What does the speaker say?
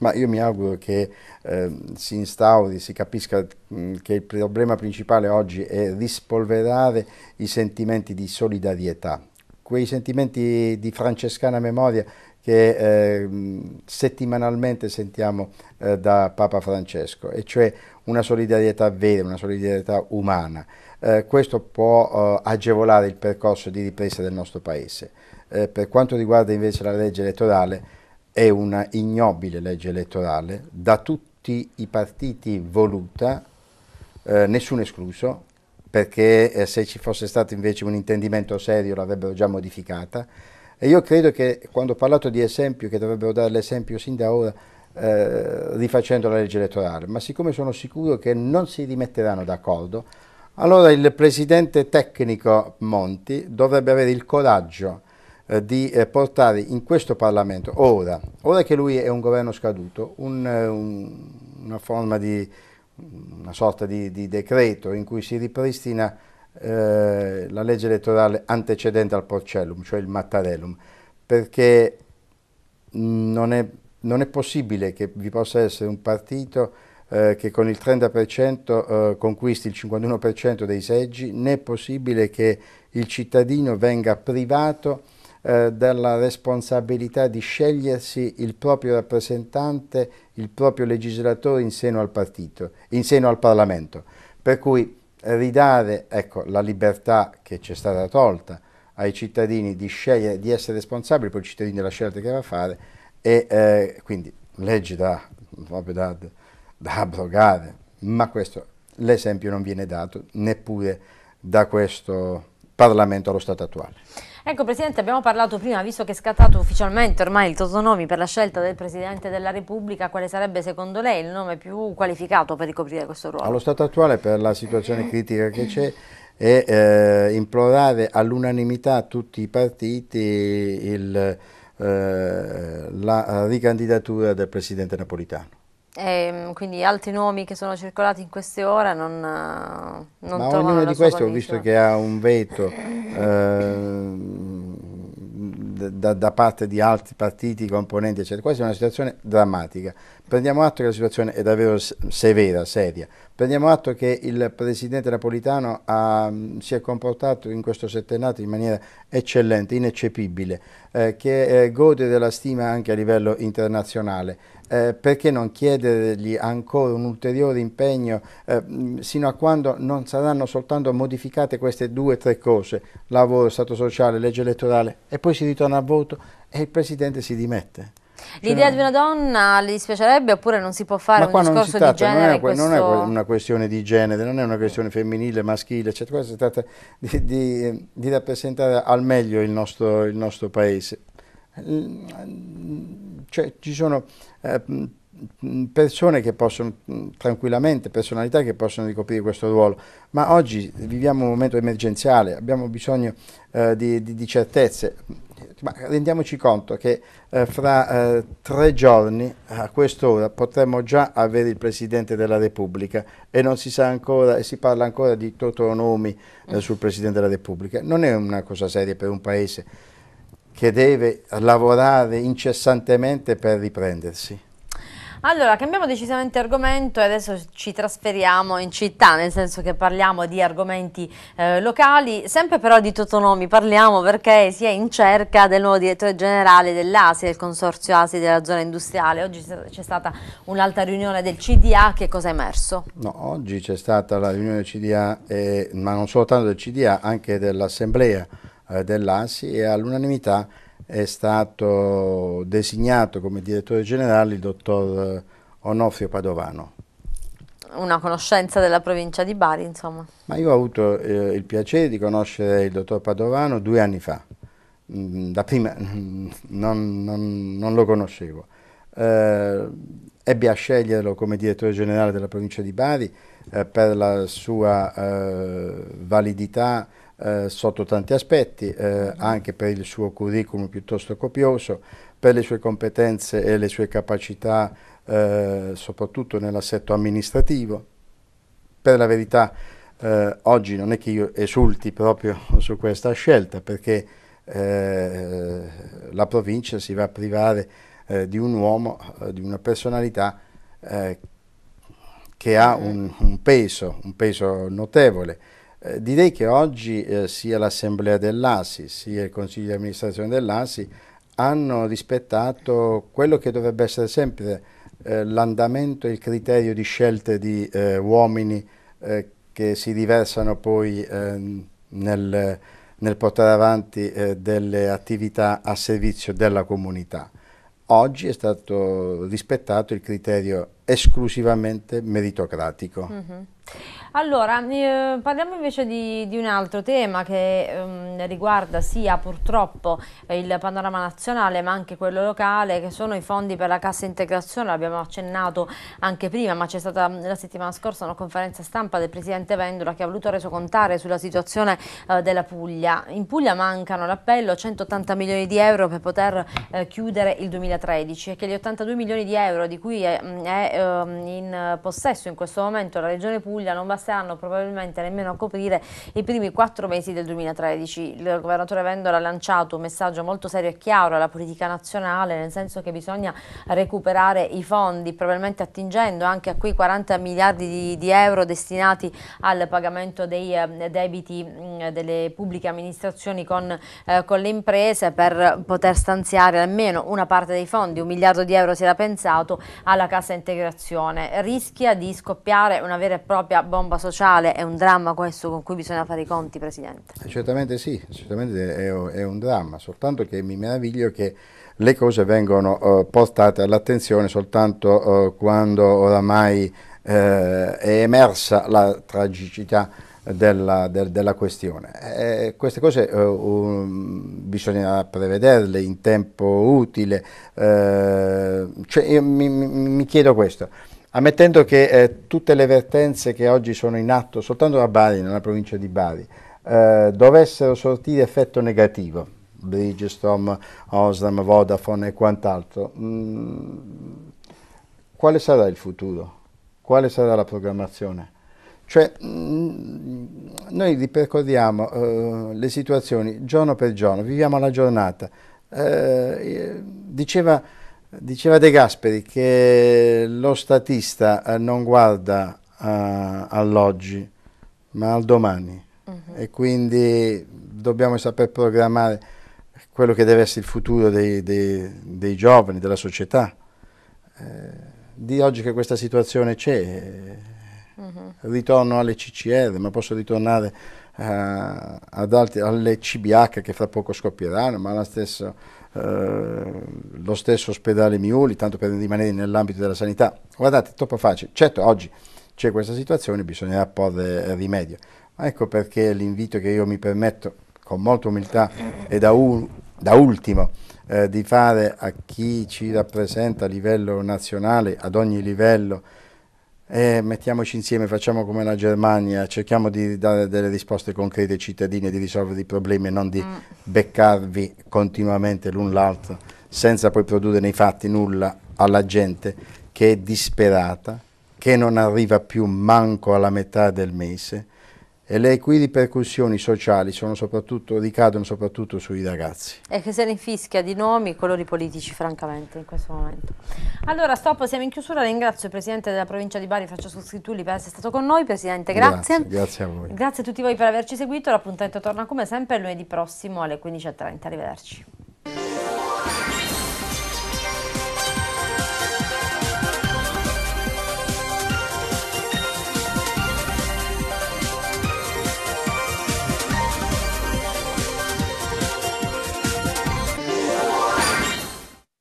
Ma io mi auguro che eh, si instauri, si capisca mh, che il problema principale oggi è rispolverare i sentimenti di solidarietà, quei sentimenti di francescana memoria che eh, settimanalmente sentiamo eh, da Papa Francesco, e cioè una solidarietà vera, una solidarietà umana. Eh, questo può eh, agevolare il percorso di ripresa del nostro Paese. Eh, per quanto riguarda invece la legge elettorale, è una ignobile legge elettorale, da tutti i partiti voluta, eh, nessuno escluso, perché eh, se ci fosse stato invece un intendimento serio l'avrebbero già modificata. E io credo che quando ho parlato di esempio, che dovrebbero dare l'esempio sin da ora, eh, rifacendo la legge elettorale, ma siccome sono sicuro che non si rimetteranno d'accordo, allora il presidente tecnico Monti dovrebbe avere il coraggio eh, di eh, portare in questo Parlamento, ora, ora che lui è un governo scaduto, un, eh, un, una forma di, una sorta di, di, decreto in cui si ripristina eh, la legge elettorale antecedente al Porcellum, cioè il Mattarellum, perché mm, non è, non è possibile che vi possa essere un partito eh, che con il 30% eh, conquisti il 51% dei seggi, né è possibile che il cittadino venga privato eh, della responsabilità di scegliersi il proprio rappresentante, il proprio legislatore in seno al partito, in seno al Parlamento. Per cui ridare ecco, la libertà che ci è stata tolta ai cittadini di scegliere, di essere responsabili per i cittadini della scelta che va a fare e eh, quindi leggi da, da, da abrogare, ma questo l'esempio non viene dato neppure da questo Parlamento allo stato attuale. Ecco Presidente, abbiamo parlato prima, visto che è scattato ufficialmente ormai il Totonomi per la scelta del Presidente della Repubblica, quale sarebbe secondo lei il nome più qualificato per ricoprire questo ruolo? Allo stato attuale, per la situazione critica che c'è, è eh, implorare all'unanimità tutti i partiti il, eh, la ricandidatura del Presidente Napolitano. Ehm, quindi altri nomi che sono circolati in queste ore non, eh, non Ma ognuno di questi ho visto che ha un veto eh, da, da, parte di altri partiti, componenti, eccetera. Questa è una situazione drammatica. Prendiamo atto che la situazione è davvero severa, seria. Prendiamo atto che il Presidente Napolitano ha, ehm, si è comportato in questo settennato in maniera eccellente, ineccepibile, eh, che eh, gode della stima anche a livello internazionale. Eh, perché non chiedergli ancora un ulteriore impegno eh, sino a quando non saranno soltanto modificate queste due o tre cose, lavoro, Stato sociale, legge elettorale, e poi si ritorna a voto e il Presidente si dimette? L'idea cioè, di una donna le dispiacerebbe oppure non si può fare un discorso tratta, di genere? Non è, questo... non è, una questione di genere, non è una questione femminile, maschile, eccetera. Qua si tratta di, di, di, rappresentare al meglio il nostro, il nostro paese. Cioè, ci sono eh, persone che possono mm, tranquillamente, personalità che possono ricoprire questo ruolo, ma oggi viviamo un momento emergenziale, abbiamo bisogno eh, di, di, di, certezze, ma rendiamoci conto che eh, fra eh, tre giorni a quest'ora potremmo già avere il Presidente della Repubblica e non si sa ancora e si parla ancora di totonomi eh, sul Presidente della Repubblica, non è una cosa seria per un Paese che deve lavorare incessantemente per riprendersi. Allora, cambiamo decisamente argomento e adesso ci trasferiamo in città, nel senso che parliamo di argomenti eh, locali, sempre però di Totonomi parliamo perché si è in cerca del nuovo direttore generale dell'ASI, del Consorzio ASI della zona industriale. Oggi c'è stata un'altra riunione del CDA, che cosa è emerso? No, oggi c'è stata la riunione del CDA, eh, ma non soltanto del CDA, anche dell'Assemblea eh, dell'ASI e all'unanimità è stato designato come direttore generale il dottor Onofrio Padovano. Una conoscenza della provincia di Bari, insomma. Ma io ho avuto eh, il piacere di conoscere il dottor Padovano due anni fa. Mm, da prima mm, non, non, non, lo conoscevo. Eh, ebbe a sceglierlo come direttore generale della provincia di Bari eh, per la sua eh, validità eh, sotto tanti aspetti, eh, anche per il suo curriculum piuttosto copioso, per le sue competenze e le sue capacità eh, soprattutto nell'assetto amministrativo. Per la verità eh, oggi non è che io esulti proprio su questa scelta perché eh, la provincia si va a privare di un uomo, di una personalità che ha un, un, peso, un peso notevole. Eh, direi che oggi eh, sia l'assemblea dell'ASI sia il consiglio di amministrazione dell'ASI hanno rispettato quello che dovrebbe essere sempre eh, l'andamento e il criterio di scelte di eh, uomini eh, che si riversano poi ehm, nel, nel, portare avanti delle attività a servizio della comunità. Oggi è stato rispettato il criterio esclusivamente meritocratico. Mm -hmm. Allora, eh, parliamo invece di, di, un altro tema che ehm, riguarda sia purtroppo eh, il panorama nazionale ma anche quello locale che sono i fondi per la cassa integrazione, l'abbiamo accennato anche prima ma c'è stata la settimana scorsa una conferenza stampa del Presidente Vendola che ha voluto reso resocontare sulla situazione eh, della Puglia. In Puglia mancano l'appello 180 milioni di euro per poter eh, chiudere il 2013 e che gli 82 milioni di euro di cui è, è ehm, in possesso in questo momento la Regione Puglia Puglia non basteranno probabilmente nemmeno a coprire i primi quattro mesi del 2013. Il governatore Vendola ha lanciato un messaggio molto serio e chiaro alla politica nazionale, nel senso che bisogna recuperare i fondi, probabilmente attingendo anche a quei 40 miliardi di, di euro destinati al pagamento dei eh, debiti mm, delle pubbliche amministrazioni con, eh, con le imprese per poter stanziare almeno una parte dei fondi, un miliardo di euro si era pensato, alla cassa integrazione. Rischia di scoppiare una vera e propria doppia bomba sociale è un dramma questo con cui bisogna fare i conti, Presidente? Eh, certamente sì, certamente è, è un dramma, soltanto che mi meraviglio che le cose vengono eh, portate all'attenzione soltanto eh, quando oramai eh, è emersa la tragicità della, de, della questione. Eh, queste cose um, bisogna prevederle in tempo utile, cioè, mi, mi, mi chiedo questo. Ammettendo che eh, tutte le vertenze che oggi sono in atto soltanto a Bari, nella provincia di Bari, eh, dovessero sortire effetto negativo, Bridgestone, Osram, Vodafone e quant'altro, mm, quale sarà il futuro? Quale sarà la programmazione? Cioè, mm, noi ripercorriamo uh, le situazioni giorno per giorno, viviamo la giornata. Uh, diceva Diceva De Gasperi che lo statista eh, non guarda a, eh, all'oggi, ma al domani uh-huh. e quindi dobbiamo saper programmare quello che deve essere il futuro dei, dei, dei giovani, della società. Eh, di oggi che questa situazione c'è, uh-huh. ritorno alle CCR, ma posso ritornare eh, altri, alle CBH che fra poco scoppieranno, ma la stessa eh, lo stesso ospedale Mioli, tanto per rimanere nell'ambito della sanità. Guardate, è troppo facile. Certo, oggi c'è questa situazione, bisognerà porre rimedio. Ma Ecco perché l'invito che io mi permetto, con molta umiltà e da, un, da ultimo, eh, di fare a chi ci rappresenta a livello nazionale, ad ogni livello, eh, mettiamoci insieme, facciamo come la Germania, cerchiamo di dare delle risposte concrete ai cittadini, e di risolvere i problemi e non di mm. beccarvi continuamente l'un l'altro, senza poi produrre nei fatti nulla alla gente che è disperata, che non arriva più manco alla metà del mese, e le cui ripercussioni sociali soprattutto, ricadono soprattutto sui ragazzi. E che se ne infischia di nomi e colori politici francamente in questo momento. Allora stop, siamo in chiusura, ringrazio il Presidente della provincia di Bari, Francesco Scrittulli per essere stato con noi, Presidente grazie. Grazie, grazie a voi. Grazie a tutti voi per averci seguito, l'appuntamento torna come sempre lunedì prossimo alle 15.30, arrivederci.